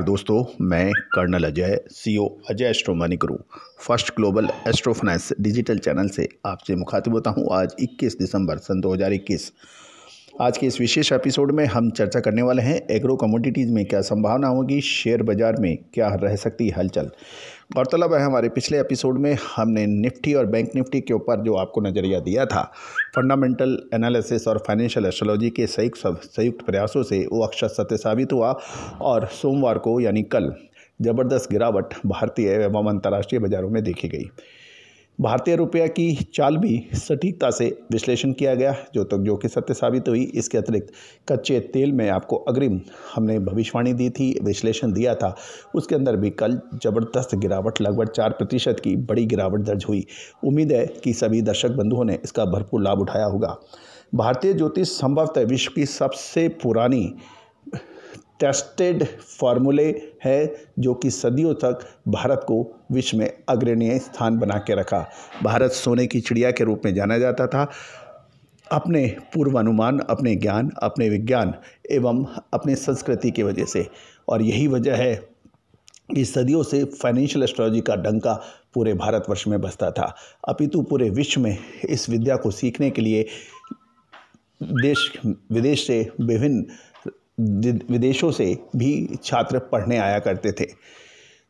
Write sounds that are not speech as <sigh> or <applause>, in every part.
नमस्कार दोस्तों मैं colonel Ajay CEO e Ajay astro money guru first global astro finance digital channel से आपसे मुखातिब होता हूं आज 21 दिसंबर सन 2021 आज के इस विशेष एपिसोड में हम चर्चा करने वाले हैं एग्रो कमोडिटीज़ में क्या संभावना होगी शेयर बाजार में क्या रह सकती हलचल गौरतलब है हमारे पिछले एपिसोड में हमने निफ्टी और बैंक निफ्टी के ऊपर जो आपको नज़रिया दिया था फंडामेंटल एनालिसिस और फाइनेंशियल एस्ट्रोलॉजी के संयुक्त संयुक्त प्रयासों से वो अक्षर सत्य साबित हुआ और सोमवार को यानी कल ज़बरदस्त गिरावट भारतीय एवं अंतर्राष्ट्रीय बाज़ारों में देखी गई भारतीय रुपया की चाल भी सटीकता से विश्लेषण किया गया जो तक जो कि सत्य साबित हुई इसके अतिरिक्त कच्चे तेल में आपको अग्रिम हमने भविष्यवाणी दी थी विश्लेषण दिया था उसके अंदर भी कल ज़बरदस्त गिरावट लगभग चार प्रतिशत की बड़ी गिरावट दर्ज हुई उम्मीद है कि सभी दर्शक बंधुओं ने इसका भरपूर लाभ उठाया होगा भारतीय ज्योतिष संभवतः विश्व की सबसे पुरानी टेस्टेड फार्मूले है जो कि सदियों तक भारत को विश्व में अग्रणीय स्थान बना के रखा भारत सोने की चिड़िया के रूप में जाना जाता था अपने पूर्वानुमान अपने ज्ञान अपने विज्ञान एवं अपने संस्कृति की वजह से और यही वजह है कि सदियों से फाइनेंशियल एस्ट्रोलॉजी का डंका पूरे भारतवर्ष में बसता था अपितु पूरे विश्व में इस विद्या को सीखने के लिए देश विदेश से विभिन्न विदेशों से भी छात्र पढ़ने आया करते थे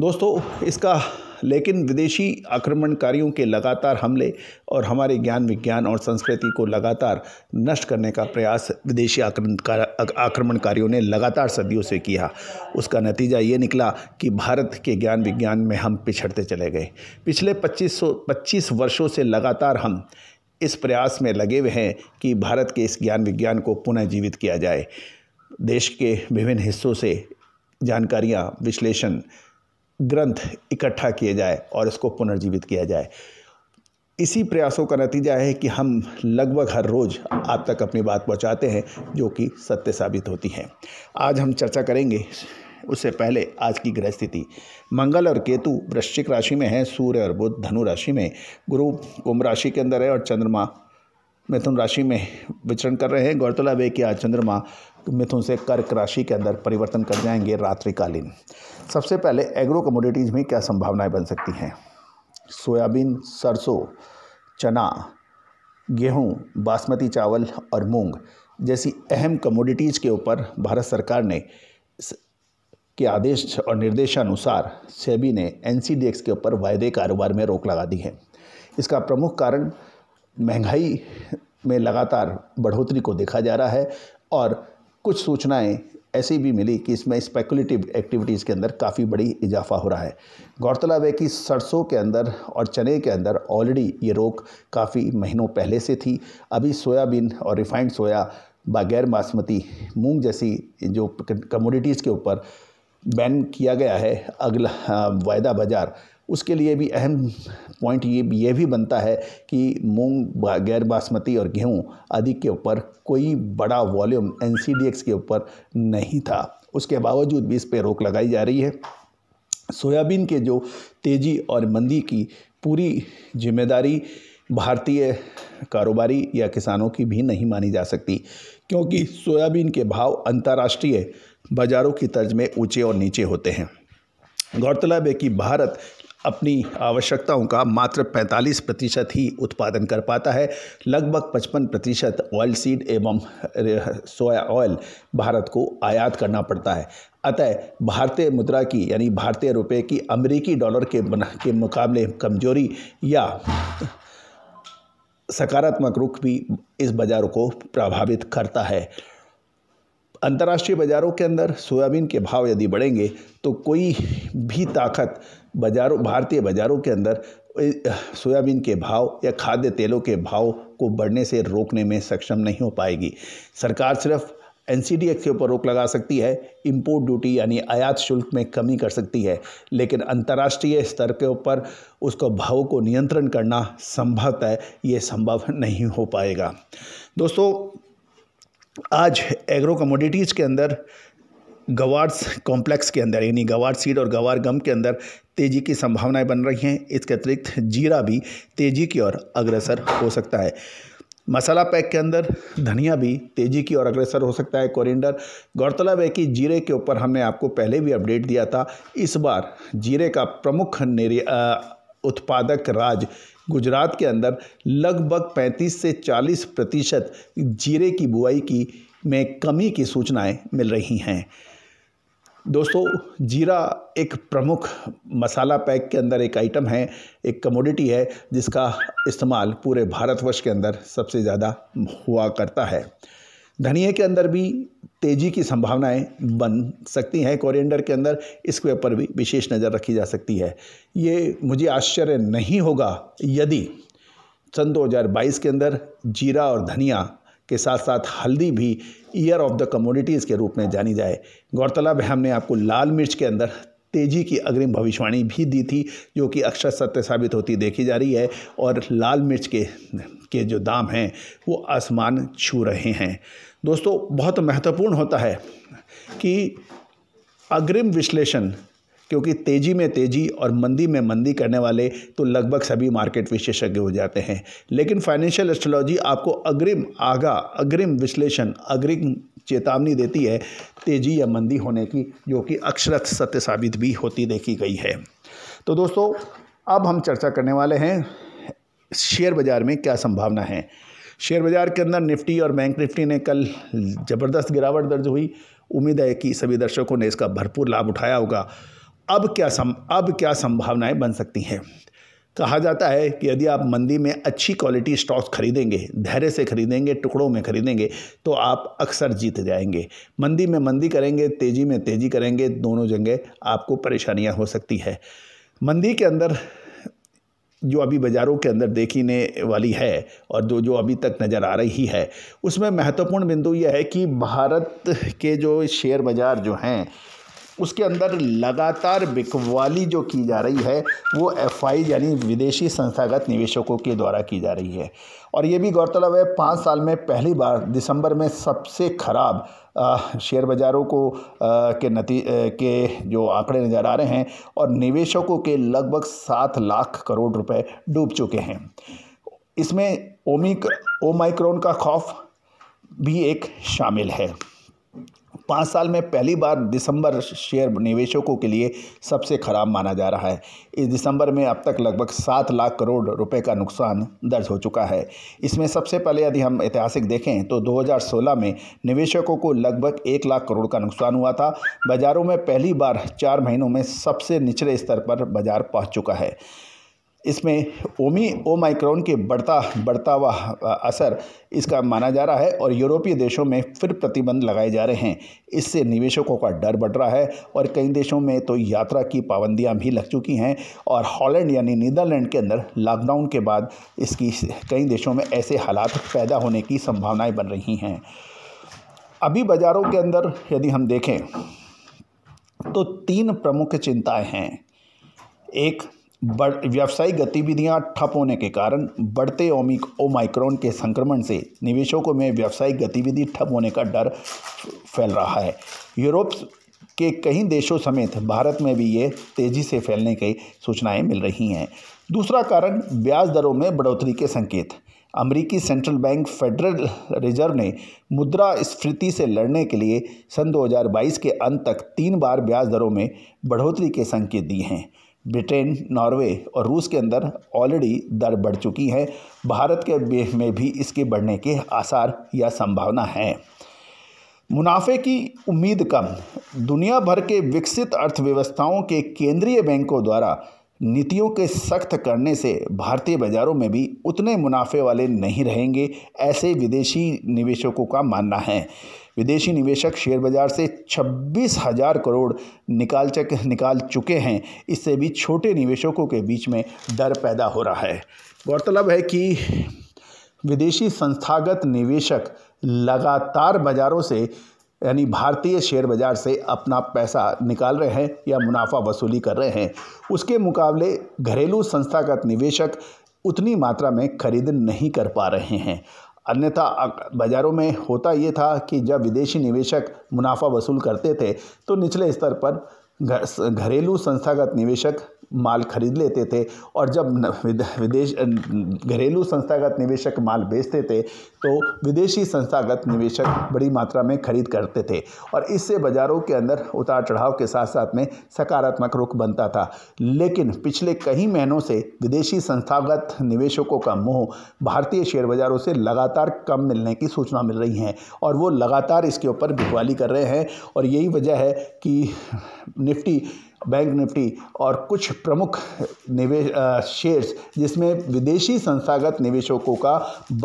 दोस्तों इसका लेकिन विदेशी आक्रमणकारियों के लगातार हमले और हमारे ज्ञान विज्ञान और संस्कृति को लगातार नष्ट करने का प्रयास विदेशी आक्रमणकारियों ने लगातार सदियों से किया उसका नतीजा ये निकला कि भारत के ज्ञान विज्ञान में हम पिछड़ते चले गए पिछले 2500 25 वर्षों से लगातार हम इस प्रयास में लगे हुए हैं कि भारत के इस ज्ञान विज्ञान को पुनः जीवित किया जाए देश के विभिन्न हिस्सों से जानकारियाँ विश्लेषण ग्रंथ इकट्ठा किए जाए और इसको पुनर्जीवित किया जाए इसी प्रयासों का नतीजा है कि हम लगभग हर रोज़ आप तक अपनी बात पहुंचाते हैं जो कि सत्य साबित होती है आज हम चर्चा करेंगे उससे पहले आज की ग्रह स्थिति मंगल और केतु वृश्चिक राशि में है सूर्य और बुध धनु राशि में गुरु कुंभ राशि के अंदर है और चंद्रमा मिथुन राशि में विचरण कर रहे हैं गौरतलब है कि आज चंद्रमा मिथुन से कर्क राशि के अंदर परिवर्तन कर जाएंगे रात्रिकालीन सबसे पहले एग्रो कमोडिटीज़ में क्या संभावनाएं बन सकती हैं सोयाबीन सरसों चना गेहूं, बासमती चावल और मूंग जैसी अहम कमोडिटीज़ के ऊपर भारत सरकार ने के आदेश और निर्देशानुसार सेबी ने एन के ऊपर वायदे कारोबार में रोक लगा दी है इसका प्रमुख कारण महंगाई में लगातार बढ़ोतरी को देखा जा रहा है और कुछ सूचनाएं ऐसी भी मिली कि इसमें स्पेकुलेटिव एक्टिविटीज़ के अंदर काफ़ी बड़ी इजाफा हो रहा है गौरतलब है कि सरसों के अंदर और चने के अंदर ऑलरेडी ये रोक काफ़ी महीनों पहले से थी अभी सोयाबीन और रिफाइंड सोया बगैर बासमती मूंग जैसी जो कमोडिटीज़ के ऊपर बैन किया गया है अगला हाँ, वायदा बाज़ार उसके लिए भी अहम पॉइंट ये ये भी बनता है कि मूंग गैर बासमती और गेहूँ आदि के ऊपर कोई बड़ा वॉल्यूम एन के ऊपर नहीं था उसके बावजूद भी इस पर रोक लगाई जा रही है सोयाबीन के जो तेज़ी और मंदी की पूरी जिम्मेदारी भारतीय कारोबारी या किसानों की भी नहीं मानी जा सकती क्योंकि सोयाबीन के भाव अंतर्राष्ट्रीय बाज़ारों की तर्ज में ऊंचे और नीचे होते हैं गौरतलब है कि भारत अपनी आवश्यकताओं का मात्र 45 प्रतिशत ही उत्पादन कर पाता है लगभग 55 प्रतिशत ऑयल सीड एवं सोया ऑयल भारत को आयात करना पड़ता है अतः भारतीय मुद्रा की यानी भारतीय रुपए की अमेरिकी डॉलर के के मुकाबले कमजोरी या सकारात्मक रुख भी इस बाज़ार को प्रभावित करता है अंतर्राष्ट्रीय बाज़ारों के अंदर सोयाबीन के भाव यदि बढ़ेंगे तो कोई भी ताकत बाजारों भारतीय बाजारों के अंदर सोयाबीन के भाव या खाद्य तेलों के भाव को बढ़ने से रोकने में सक्षम नहीं हो पाएगी सरकार सिर्फ एन के ऊपर रोक लगा सकती है इम्पोर्ट ड्यूटी यानी आयात शुल्क में कमी कर सकती है लेकिन अंतर्राष्ट्रीय स्तर के ऊपर उसको भाव को नियंत्रण करना संभवतः है ये संभव नहीं हो पाएगा दोस्तों आज एग्रो कमोडिटीज़ के अंदर गवार्स कॉम्प्लेक्स के अंदर यानी गवार सीड और गवार गम के अंदर तेज़ी की संभावनाएं बन रही हैं इसके अतिरिक्त जीरा भी तेज़ी की ओर अग्रसर हो सकता है मसाला पैक के अंदर धनिया भी तेज़ी की ओर अग्रसर हो सकता है कोरिंडर गौरतलब है कि जीरे के ऊपर हमने आपको पहले भी अपडेट दिया था इस बार जीरे का प्रमुख उत्पादक राज्य गुजरात के अंदर लगभग 35 से 40 प्रतिशत जीरे की बुआई की में कमी की सूचनाएं मिल रही हैं दोस्तों जीरा एक प्रमुख मसाला पैक के अंदर एक आइटम है एक कमोडिटी है जिसका इस्तेमाल पूरे भारतवर्ष के अंदर सबसे ज़्यादा हुआ करता है धनिए के अंदर भी तेजी की संभावनाएं बन सकती हैं कोरिएंडर के अंदर इसके ऊपर भी विशेष नज़र रखी जा सकती है ये मुझे आश्चर्य नहीं होगा यदि सन 2022 के अंदर जीरा और धनिया के साथ साथ हल्दी भी ईयर ऑफ द कमोडिटीज़ के रूप में जानी जाए गौरतलब है हमने आपको लाल मिर्च के अंदर तेजी की अग्रिम भविष्यवाणी भी दी थी जो कि अक्षर सत्य साबित होती देखी जा रही है और लाल मिर्च के के जो दाम हैं वो आसमान छू रहे हैं दोस्तों बहुत महत्वपूर्ण होता है कि अग्रिम विश्लेषण क्योंकि तेज़ी में तेज़ी और मंदी में मंदी करने वाले तो लगभग सभी मार्केट विशेषज्ञ हो जाते हैं लेकिन फाइनेंशियल एस्ट्रोलॉजी आपको अग्रिम आगा अग्रिम विश्लेषण अग्रिम चेतावनी देती है तेज़ी या मंदी होने की जो कि अक्षरत सत्य साबित भी होती देखी गई है तो दोस्तों अब हम चर्चा करने वाले हैं शेयर बाज़ार में क्या संभावना है शेयर बाज़ार के अंदर निफ्टी और बैंक निफ्टी ने कल ज़बरदस्त गिरावट दर्ज हुई उम्मीद है कि सभी दर्शकों ने इसका भरपूर लाभ उठाया होगा अब क्या सम अब क्या संभावनाएं बन सकती हैं कहा जाता है कि यदि आप मंदी में अच्छी क्वालिटी स्टॉक्स खरीदेंगे धैर्य से खरीदेंगे टुकड़ों में खरीदेंगे तो आप अक्सर जीत जाएंगे मंदी में मंदी करेंगे तेज़ी में तेज़ी करेंगे दोनों जगह आपको परेशानियां हो सकती है मंदी के अंदर जो अभी बाज़ारों के अंदर देखने वाली है और जो जो अभी तक नज़र आ रही है उसमें महत्वपूर्ण बिंदु यह है कि भारत के जो शेयर बाज़ार जो हैं उसके अंदर लगातार बिकवाली जो की जा रही है वो एफ यानी विदेशी संस्थागत निवेशकों के द्वारा की जा रही है और ये भी गौरतलब है पाँच साल में पहली बार दिसंबर में सबसे ख़राब शेयर बाज़ारों को आ, के नती के जो आंकड़े नज़र आ रहे हैं और निवेशकों के लगभग सात लाख करोड़ रुपए डूब चुके हैं इसमें ओमिक ओमाइक्रोन का खौफ भी एक शामिल है पाँच साल में पहली बार दिसंबर शेयर निवेशकों के लिए सबसे खराब माना जा रहा है इस दिसंबर में अब तक लगभग सात लाख करोड़ रुपए का नुकसान दर्ज हो चुका है इसमें सबसे पहले यदि हम ऐतिहासिक देखें तो 2016 में निवेशकों को लगभग एक लाख करोड़ का नुकसान हुआ था बाज़ारों में पहली बार चार महीनों में सबसे निचले स्तर पर बाज़ार पहुँच चुका है इसमें ओमी ओमाइक्रोन के बढ़ता बढ़ता हुआ असर इसका माना जा रहा है और यूरोपीय देशों में फिर प्रतिबंध लगाए जा रहे हैं इससे निवेशकों का डर बढ़ रहा है और कई देशों में तो यात्रा की पाबंदियां भी लग चुकी हैं और हॉलैंड यानी नीदरलैंड के अंदर लॉकडाउन के बाद इसकी कई देशों में ऐसे हालात पैदा होने की संभावनाएँ बन रही हैं अभी बाज़ारों के अंदर यदि हम देखें तो तीन प्रमुख चिंताएँ हैं एक बढ़ व्यावसायिक गतिविधियां ठप होने के कारण बढ़ते ओमिक ओमाइक्रोन के संक्रमण से निवेशकों में व्यावसायिक गतिविधि ठप होने का डर फैल रहा है यूरोप के कई देशों समेत भारत में भी ये तेज़ी से फैलने की सूचनाएं मिल रही हैं दूसरा कारण ब्याज दरों में बढ़ोतरी के संकेत अमेरिकी सेंट्रल बैंक फेडरल रिजर्व ने मुद्रा स्फीति से लड़ने के लिए सन 2022 के अंत तक तीन बार ब्याज दरों में बढ़ोतरी के संकेत दिए हैं ब्रिटेन नॉर्वे और रूस के अंदर ऑलरेडी दर बढ़ चुकी है भारत के में भी इसके बढ़ने के आसार या संभावना है मुनाफे की उम्मीद कम दुनिया भर के विकसित अर्थव्यवस्थाओं के केंद्रीय बैंकों द्वारा नीतियों के सख्त करने से भारतीय बाज़ारों में भी उतने मुनाफे वाले नहीं रहेंगे ऐसे विदेशी निवेशकों का मानना है विदेशी निवेशक शेयर बाज़ार से छब्बीस हजार करोड़ निकाल चक निकाल चुके हैं इससे भी छोटे निवेशकों के बीच में डर पैदा हो रहा है गौरतलब है कि विदेशी संस्थागत निवेशक लगातार बाज़ारों से यानी भारतीय शेयर बाज़ार से अपना पैसा निकाल रहे हैं या मुनाफा वसूली कर रहे हैं उसके मुकाबले घरेलू संस्थागत निवेशक उतनी मात्रा में खरीद नहीं कर पा रहे हैं अन्यथा बाज़ारों में होता ये था कि जब विदेशी निवेशक मुनाफा वसूल करते थे तो निचले स्तर पर घरेलू संस्थागत निवेशक माल खरीद लेते थे और जब विदेश घरेलू संस्थागत निवेशक माल बेचते थे तो विदेशी संस्थागत निवेशक बड़ी मात्रा में खरीद करते थे और इससे बाज़ारों के अंदर उतार चढ़ाव के साथ साथ में सकारात्मक रुख बनता था लेकिन पिछले कई महीनों से विदेशी संस्थागत निवेशकों का मोह भारतीय शेयर बाज़ारों से लगातार कम मिलने की सूचना मिल रही है और वो लगातार इसके ऊपर बिकवाली कर रहे हैं और यही वजह है कि निफ्टी बैंक निफ्टी और कुछ प्रमुख निवेश शेयर्स जिसमें विदेशी संस्थागत निवेशकों का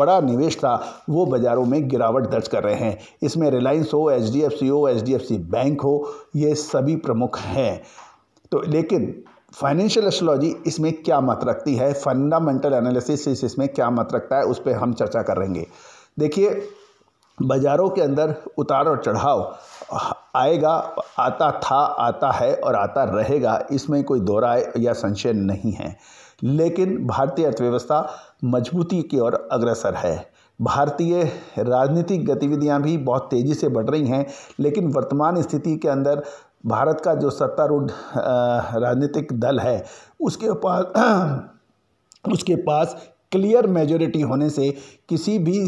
बड़ा निवेश था वो बाज़ारों में गिरावट दर्ज कर रहे हैं इसमें रिलायंस हो एच डी एफ सी हो H D F C bank हो ये सभी प्रमुख हैं तो लेकिन फाइनेंशियल एस्ट्रोलॉजी इसमें क्या मत रखती है फंडामेंटल एनालिसिस इसमें क्या मत रखता है उस पर हम चर्चा करेंगे देखिए बाज़ारों के अंदर उतार और चढ़ाव आएगा आता था आता है और आता रहेगा इसमें कोई दोहराए या संशय नहीं है लेकिन भारतीय अर्थव्यवस्था मजबूती की ओर अग्रसर है भारतीय राजनीतिक गतिविधियां भी बहुत तेज़ी से बढ़ रही हैं लेकिन वर्तमान स्थिति के अंदर भारत का जो सत्तारूढ़ राजनीतिक दल है उसके पास <clears throat> उसके पास क्लियर मेजोरिटी होने से किसी भी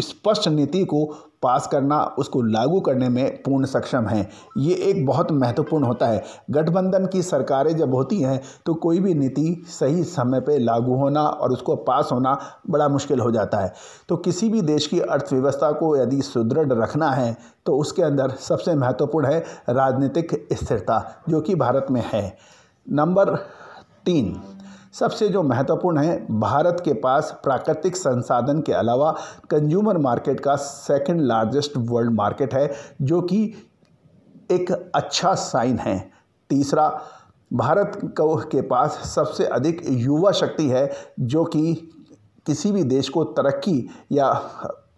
स्पष्ट नीति को पास करना उसको लागू करने में पूर्ण सक्षम है ये एक बहुत महत्वपूर्ण होता है गठबंधन की सरकारें जब होती हैं तो कोई भी नीति सही समय पे लागू होना और उसको पास होना बड़ा मुश्किल हो जाता है तो किसी भी देश की अर्थव्यवस्था को यदि सुदृढ़ रखना है तो उसके अंदर सबसे महत्वपूर्ण है राजनीतिक स्थिरता जो कि भारत में है नंबर तीन सबसे जो महत्वपूर्ण है भारत के पास प्राकृतिक संसाधन के अलावा कंज्यूमर मार्केट का सेकंड लार्जेस्ट वर्ल्ड मार्केट है जो कि एक अच्छा साइन है तीसरा भारत को के पास सबसे अधिक युवा शक्ति है जो कि किसी भी देश को तरक्की या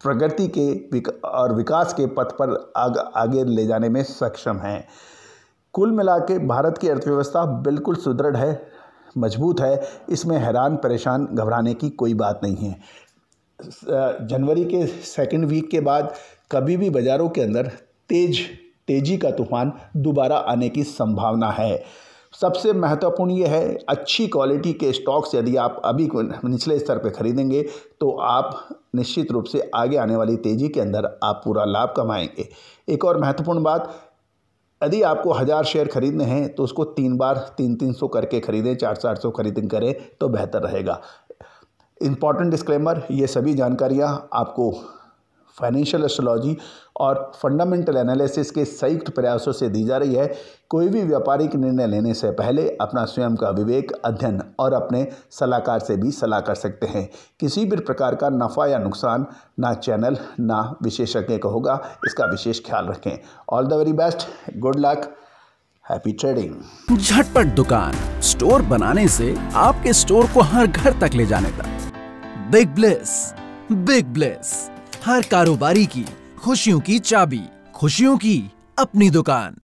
प्रगति के और विकास के पथ पर आग, आगे ले जाने में सक्षम है कुल मिला के भारत की अर्थव्यवस्था बिल्कुल सुदृढ़ है मजबूत है इसमें हैरान परेशान घबराने की कोई बात नहीं है जनवरी के सेकेंड वीक के बाद कभी भी बाज़ारों के अंदर तेज तेज़ी का तूफान दोबारा आने की संभावना है सबसे महत्वपूर्ण ये है अच्छी क्वालिटी के स्टॉक्स यदि आप अभी निचले स्तर पर खरीदेंगे तो आप निश्चित रूप से आगे आने वाली तेज़ी के अंदर आप पूरा लाभ कमाएंगे एक और महत्वपूर्ण बात यदि आपको हज़ार शेयर खरीदने हैं तो उसको तीन बार तीन तीन सौ करके खरीदें चार चार सौ खरीद करें तो बेहतर रहेगा इम्पॉर्टेंट डिस्क्लेमर ये सभी जानकारियाँ आपको फाइनेंशियल एस्ट्रोलॉजी और फंडामेंटल एनालिसिस के संयुक्त प्रयासों से दी जा रही है कोई भी व्यापारिक निर्णय लेने से पहले अपना स्वयं का विवेक अध्ययन और अपने सलाहकार से भी सलाह कर सकते हैं किसी भी प्रकार का नफ़ा या नुकसान ना चैनल ना विशेषज्ञ का होगा इसका विशेष ख्याल रखें all the very best good luck happy trading झटपट दुकान स्टोर बनाने से आपके स्टोर को हर घर तक ले जाने का बिग ब्लेस बिग ब्लेस हर कारोबारी की खुशियों की चाबी खुशियों की अपनी दुकान